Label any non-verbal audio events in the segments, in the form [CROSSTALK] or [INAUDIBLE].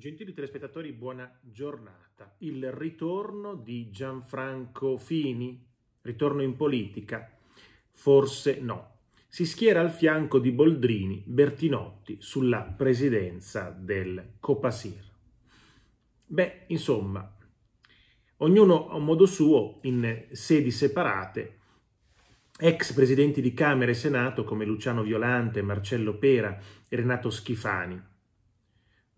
Gentili telespettatori, buona giornata. Il ritorno di Gianfranco Fini, ritorno in politica? Forse no. Si schiera al fianco di Boldrini Bertinotti sulla presidenza del Copasir. Beh, insomma, ognuno a modo suo, in sedi separate, ex presidenti di Camera e Senato come Luciano Violante, Marcello Pera e Renato Schifani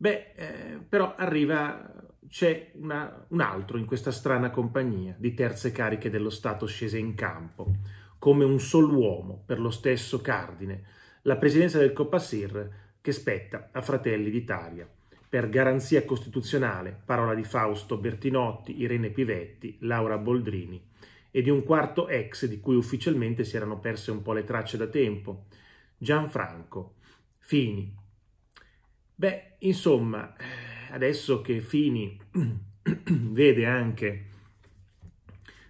Beh, eh, però arriva, c'è una, un altro in questa strana compagnia di terze cariche dello Stato scese in campo, come un sol uomo per lo stesso cardine, la presidenza del Copasir che spetta a Fratelli d'Italia, per garanzia costituzionale, parola di Fausto Bertinotti, Irene Pivetti, Laura Boldrini, e di un quarto ex di cui ufficialmente si erano perse un po' le tracce da tempo, Gianfranco, Fini, Beh, insomma, eh, adesso che Fini [CLEARS THROAT] vede anche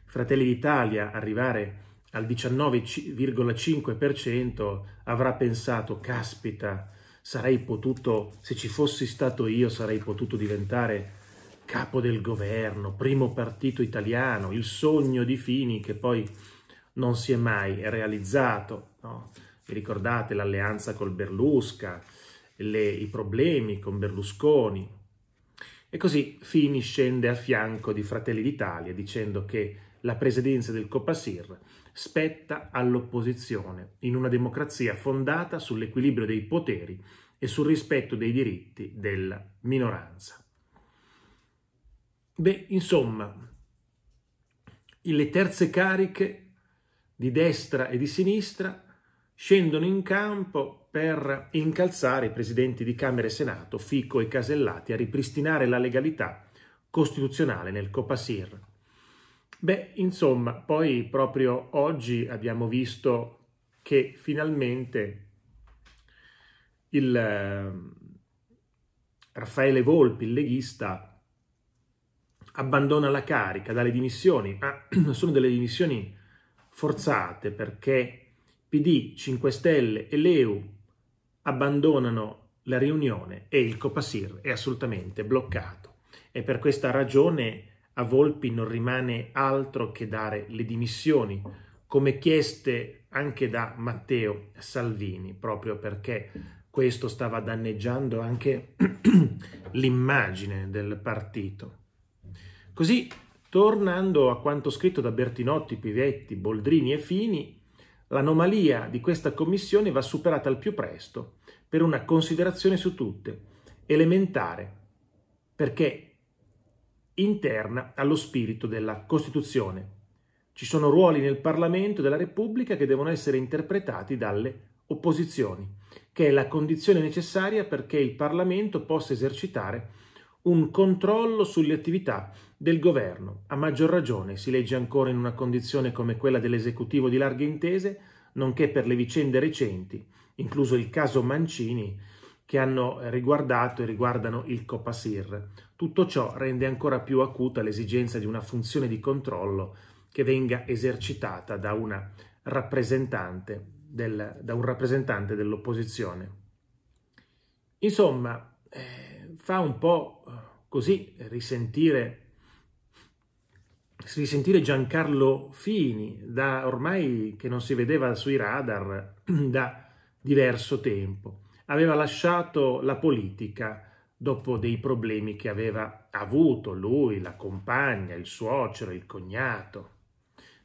Fratelli d'Italia arrivare al 19,5%, avrà pensato, caspita, sarei potuto, se ci fossi stato io, sarei potuto diventare capo del governo, primo partito italiano, il sogno di Fini che poi non si è mai realizzato. No? Vi ricordate l'alleanza col Berlusca, le, i problemi con Berlusconi. E così Fini scende a fianco di Fratelli d'Italia dicendo che la presidenza del Copasir spetta all'opposizione in una democrazia fondata sull'equilibrio dei poteri e sul rispetto dei diritti della minoranza. Beh, insomma, le terze cariche di destra e di sinistra scendono in campo per incalzare i presidenti di Camera e Senato, Fico e Casellati, a ripristinare la legalità costituzionale nel Copasir. Beh, insomma, poi proprio oggi abbiamo visto che finalmente il eh, Raffaele Volpi, il leghista, abbandona la carica dalle dimissioni, ma [CLEARS THROAT] sono delle dimissioni forzate perché PD, 5 Stelle e Leu abbandonano la riunione e il Copasir è assolutamente bloccato. E per questa ragione a Volpi non rimane altro che dare le dimissioni, come chieste anche da Matteo Salvini, proprio perché questo stava danneggiando anche [CLEARS THROAT] l'immagine del partito. Così, tornando a quanto scritto da Bertinotti, Pivetti, Boldrini e Fini, L'anomalia di questa commissione va superata al più presto per una considerazione su tutte, elementare, perché interna allo spirito della Costituzione. Ci sono ruoli nel Parlamento della Repubblica che devono essere interpretati dalle opposizioni, che è la condizione necessaria perché il Parlamento possa esercitare un controllo sulle attività del governo. A maggior ragione si legge ancora in una condizione come quella dell'esecutivo di larghe intese, nonché per le vicende recenti, incluso il caso Mancini, che hanno riguardato e riguardano il Copasir. Tutto ciò rende ancora più acuta l'esigenza di una funzione di controllo che venga esercitata da, del, da un rappresentante dell'opposizione. Insomma, eh, fa un po' così eh, risentire, risentire Giancarlo Fini, da ormai che non si vedeva sui radar [CLEARS THROAT] da diverso tempo. Aveva lasciato la politica dopo dei problemi che aveva avuto lui, la compagna, il suocero, il cognato.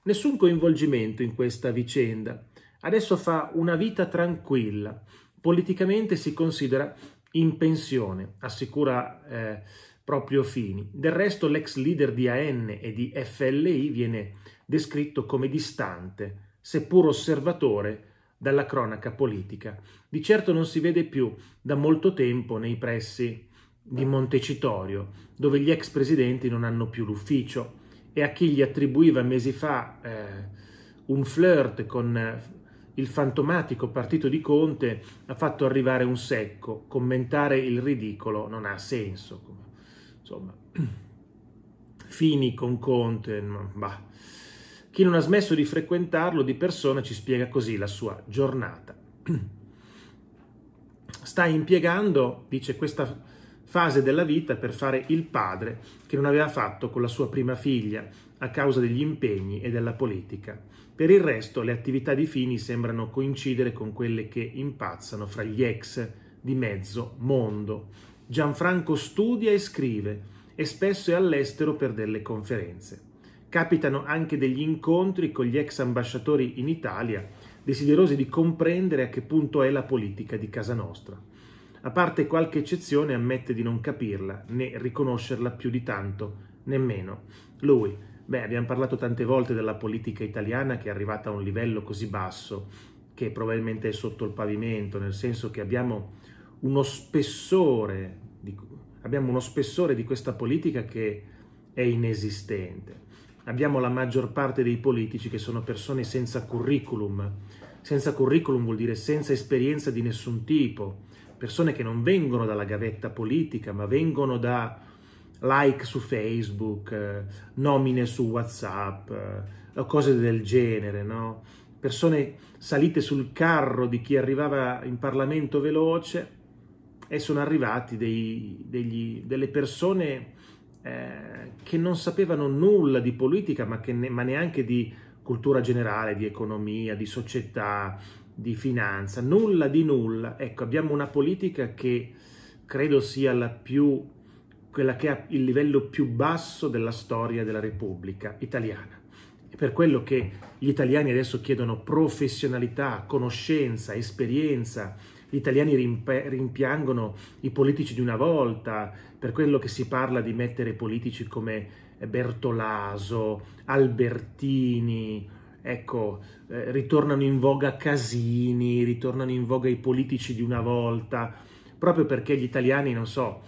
Nessun coinvolgimento in questa vicenda. Adesso fa una vita tranquilla. Politicamente si considera in pensione, assicura eh, proprio fini. Del resto l'ex leader di AN e di FLI viene descritto come distante, seppur osservatore, dalla cronaca politica. Di certo non si vede più da molto tempo nei pressi di Montecitorio, dove gli ex presidenti non hanno più l'ufficio e a chi gli attribuiva mesi fa eh, un flirt con eh, il fantomatico partito di Conte ha fatto arrivare un secco, commentare il ridicolo non ha senso, insomma, fini con Conte, bah. Chi non ha smesso di frequentarlo di persona ci spiega così la sua giornata. Sta impiegando, dice, questa fase della vita per fare il padre che non aveva fatto con la sua prima figlia a causa degli impegni e della politica. Per il resto le attività di Fini sembrano coincidere con quelle che impazzano fra gli ex di mezzo mondo Gianfranco studia e scrive e spesso è all'estero per delle conferenze. Capitano anche degli incontri con gli ex ambasciatori in Italia, desiderosi di comprendere a che punto è la politica di casa nostra. A parte qualche eccezione ammette di non capirla, né riconoscerla più di tanto, nemmeno lui. Beh, abbiamo parlato tante volte della politica italiana che è arrivata a un livello così basso, che probabilmente è sotto il pavimento, nel senso che abbiamo uno spessore di, abbiamo uno spessore di questa politica che è inesistente. Abbiamo la maggior parte dei politici che sono persone senza curriculum. Senza curriculum vuol dire senza esperienza di nessun tipo, persone che non vengono dalla gavetta politica, ma vengono da like su Facebook, nomine su WhatsApp, cose del genere, no? Persone salite sul carro di chi arrivava in Parlamento veloce e sono arrivati dei, degli, delle persone eh, che non sapevano nulla di politica, ma, ne, ma neanche di cultura generale, di economia, di società, di finanza, nulla di nulla. Ecco, abbiamo una politica che credo sia la più quella che ha il livello più basso della storia della Repubblica italiana. per quello che gli italiani adesso chiedono professionalità, conoscenza, esperienza, gli italiani rimp- rimpiangono i politici di una volta, per quello che si parla di mettere politici come Bertolaso, Albertini, ecco, eh, ritornano in voga Casini, ritornano in voga i politici di una volta, proprio perché gli italiani, non so,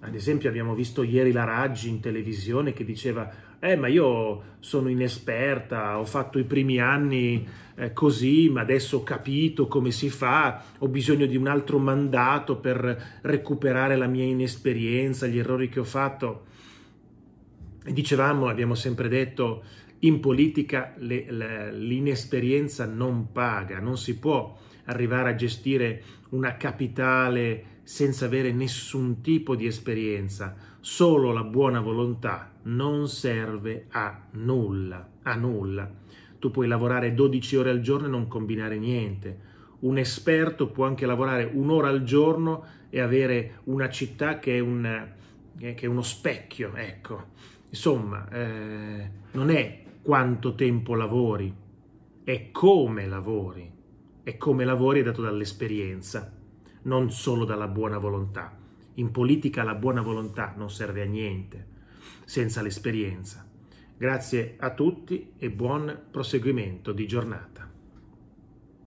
ad esempio abbiamo visto ieri la Raggi in televisione che diceva eh ma io sono inesperta, ho fatto i primi anni eh, così, ma adesso ho capito come si fa, ho bisogno di un altro mandato per recuperare la mia inesperienza, gli errori che ho fatto. E dicevamo, abbiamo sempre detto, in politica le, le, l'inesperienza non paga, non si può arrivare a gestire una capitale senza avere nessun tipo di esperienza Solo la buona volontà non serve a nulla, a nulla. Tu puoi lavorare 12 ore al giorno e non combinare niente. Un esperto può anche lavorare un'ora al giorno e avere una città che è, un, che è uno specchio, ecco. Insomma, eh, non è quanto tempo lavori, è come lavori. E come lavori è dato dall'esperienza, non solo dalla buona volontà. In politica la buona volontà non serve a niente senza l'esperienza. Grazie a tutti e buon proseguimento di giornata.